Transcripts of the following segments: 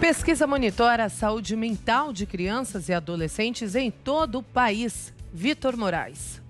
Pesquisa monitora a saúde mental de crianças e adolescentes em todo o país. Vitor Moraes.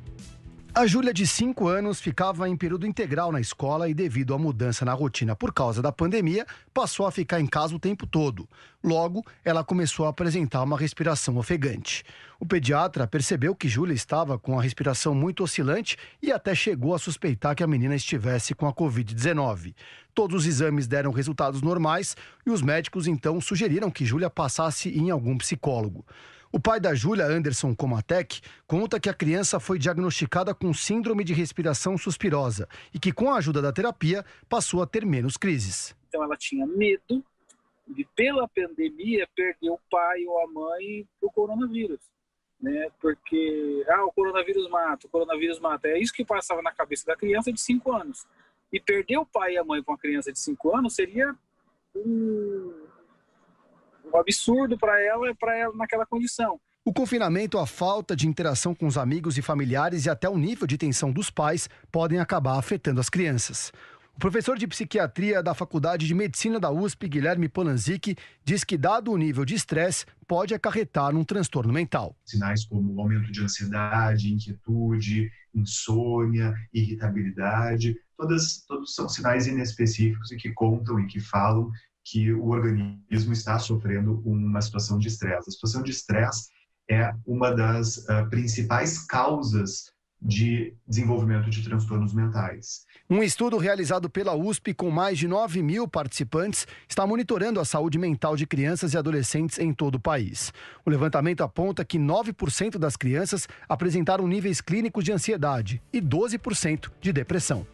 A Júlia, de 5 anos, ficava em período integral na escola e, devido à mudança na rotina por causa da pandemia, passou a ficar em casa o tempo todo. Logo, ela começou a apresentar uma respiração ofegante. O pediatra percebeu que Júlia estava com a respiração muito oscilante e até chegou a suspeitar que a menina estivesse com a Covid-19. Todos os exames deram resultados normais e os médicos então sugeriram que Júlia passasse em algum psicólogo. O pai da Júlia, Anderson Comatec, conta que a criança foi diagnosticada com síndrome de respiração suspirosa e que, com a ajuda da terapia, passou a ter menos crises. Então, ela tinha medo de, pela pandemia, perder o pai ou a mãe para o coronavírus. Né? Porque, ah, o coronavírus mata, o coronavírus mata. É isso que passava na cabeça da criança de 5 anos. E perder o pai e a mãe com uma criança de 5 anos seria um, um absurdo para ela, é para ela naquela condição. O confinamento, a falta de interação com os amigos e familiares e até o nível de tensão dos pais podem acabar afetando as crianças. O professor de psiquiatria da Faculdade de Medicina da USP, Guilherme Polanzic, diz que, dado o nível de estresse, pode acarretar um transtorno mental. Sinais como aumento de ansiedade, inquietude, insônia, irritabilidade, todas, todos são sinais inespecíficos e que contam e que falam que o organismo está sofrendo uma situação de estresse. A situação de estresse é uma das uh, principais causas de desenvolvimento de transtornos mentais. Um estudo realizado pela USP com mais de 9 mil participantes está monitorando a saúde mental de crianças e adolescentes em todo o país. O levantamento aponta que 9% das crianças apresentaram níveis clínicos de ansiedade e 12% de depressão.